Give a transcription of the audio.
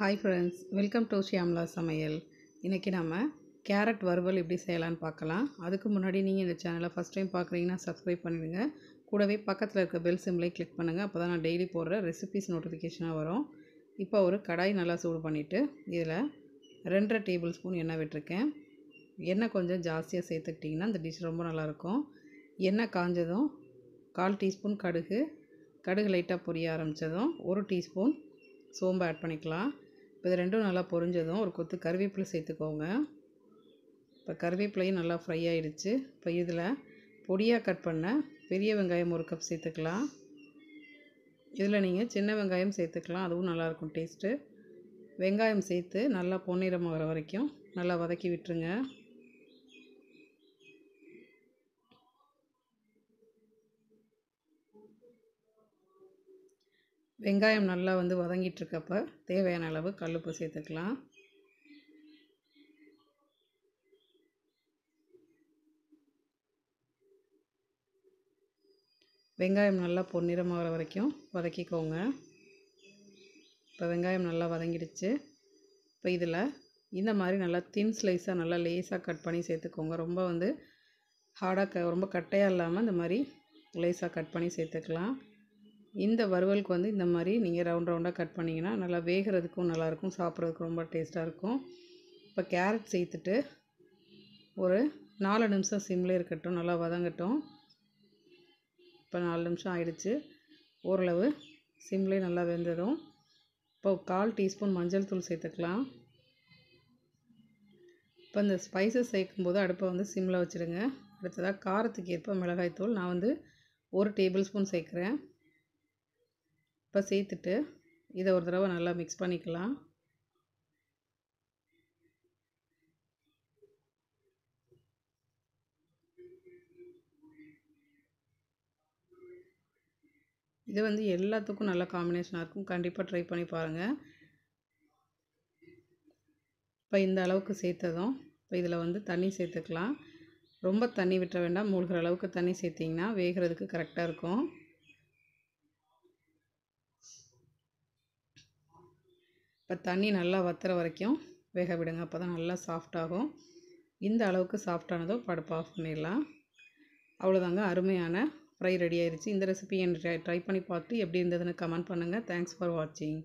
hi friends welcome to Shyamala சமையல் இன்றைக்கி நம்ம கேரட் வறுவல் எப்படி செய்யலான்னு பார்க்கலாம் அதுக்கு முன்னாடி நீங்கள் இந்த சேனலை ஃபஸ்ட் டைம் பார்க்குறீங்கன்னா சப்ஸ்கிரைப் பண்ணிடுங்க கூடவே பக்கத்தில் இருக்க பெல் சிம்லையும் கிளிக் பண்ணுங்கள் அப்போ தான் நான் டெய்லி போடுற ரெசிபிஸ் நோட்டிஃபிகேஷனாக வரும் இப்போ ஒரு கடாய் நல்லா சூடு பண்ணிவிட்டு இதில் ரெண்டரை டேபிள் ஸ்பூன் எண்ணெய் விட்டுருக்கேன் எண்ணெய் கொஞ்சம் ஜாஸ்தியாக சேர்த்துக்கிட்டிங்கன்னா இந்த டிஷ் ரொம்ப நல்லாயிருக்கும் எண்ணெய் காஞ்சதும் கால் டீஸ்பூன் கடுகு கடுகு லைட்டாக பொரிய ஆரம்பித்ததும் ஒரு டீஸ்பூன் சோம்பு ஆட் பண்ணிக்கலாம் இப்போ இது ரெண்டும் நல்லா பொரிஞ்சதும் ஒரு கொத்து கருவேப்பிலை சேர்த்துக்கோங்க இப்போ கருவேப்பிலையும் நல்லா ஃப்ரை ஆகிடுச்சு இப்போ இதில் பொடியாக கட் பண்ண பெரிய வெங்காயம் ஒரு கப் சேர்த்துக்கலாம் இதில் நீங்கள் சின்ன வெங்காயம் சேர்த்துக்கலாம் அதுவும் நல்லாயிருக்கும் டேஸ்ட்டு வெங்காயம் சேர்த்து நல்லா வர வரைக்கும் நல்லா வதக்கி விட்டுருங்க வெங்காயம் நல்லா வந்து வதங்கிட்டுருக்கப்ப தேவையான அளவு கல்லுப்பு சேர்த்துக்கலாம் வெங்காயம் நல்லா வர வரைக்கும் வதக்கிக்கோங்க இப்போ வெங்காயம் நல்லா வதங்கிடுச்சு இப்போ இதில் இந்த மாதிரி நல்லா தின் ஸ்லைஸாக நல்லா லேஸாக கட் பண்ணி சேர்த்துக்கோங்க ரொம்ப வந்து ஹார்டாக க ரொம்ப கட்டையாக இல்லாமல் இந்த மாதிரி லேஸாக கட் பண்ணி சேர்த்துக்கலாம் இந்த வறுவலுக்கு வந்து இந்த மாதிரி நீங்கள் ரவுண்ட் ரவுண்டாக கட் பண்ணிங்கன்னா நல்லா வேகிறதுக்கும் நல்லாயிருக்கும் சாப்பிட்றதுக்கு ரொம்ப டேஸ்ட்டாக இருக்கும் இப்போ கேரட் சேர்த்துட்டு ஒரு நாலு நிமிஷம் சிம்மில் இருக்கட்டும் நல்லா வதங்கட்டும் இப்போ நாலு நிமிஷம் ஆயிடுச்சு ஓரளவு சிம்லேயே நல்லா வெந்ததும் இப்போ கால் டீஸ்பூன் மஞ்சள் தூள் சேர்த்துக்கலாம் இப்போ இந்த ஸ்பைசஸ் சேர்க்கும்போது அடுப்பை வந்து சிம்மில் வச்சுடுங்க அடுத்ததாக காரத்துக்கு ஏற்ப மிளகாய் தூள் நான் வந்து ஒரு டேபிள் ஸ்பூன் சேர்க்குறேன் இப்போ சேர்த்துட்டு இதை ஒரு தடவை நல்லா மிக்ஸ் பண்ணிக்கலாம் இது வந்து எல்லாத்துக்கும் நல்ல காம்பினேஷனாக இருக்கும் கண்டிப்பாக ட்ரை பண்ணி பாருங்கள் இப்போ இந்த அளவுக்கு சேர்த்ததும் இப்போ இதில் வந்து தண்ணி சேர்த்துக்கலாம் ரொம்ப தண்ணி விட்டுற வேண்டாம் மூழ்கிற அளவுக்கு தண்ணி சேர்த்திங்கன்னா வேகிறதுக்கு கரெக்டாக இருக்கும் இப்போ தண்ணி நல்லா வத்துற வரைக்கும் வேக விடுங்க அப்போ தான் நல்லா சாஃப்டாகும் இந்த அளவுக்கு சாஃப்டானதோ படுப்பு ஆஃப் பண்ணிடலாம் அவ்வளோதாங்க அருமையான ஃப்ரை ரெடி ஆயிடுச்சு இந்த ரெசிபி என் ட்ரை பண்ணி பார்த்துட்டு எப்படி இருந்ததுன்னு கமெண்ட் பண்ணுங்கள் தேங்க்ஸ் ஃபார் வாட்சிங்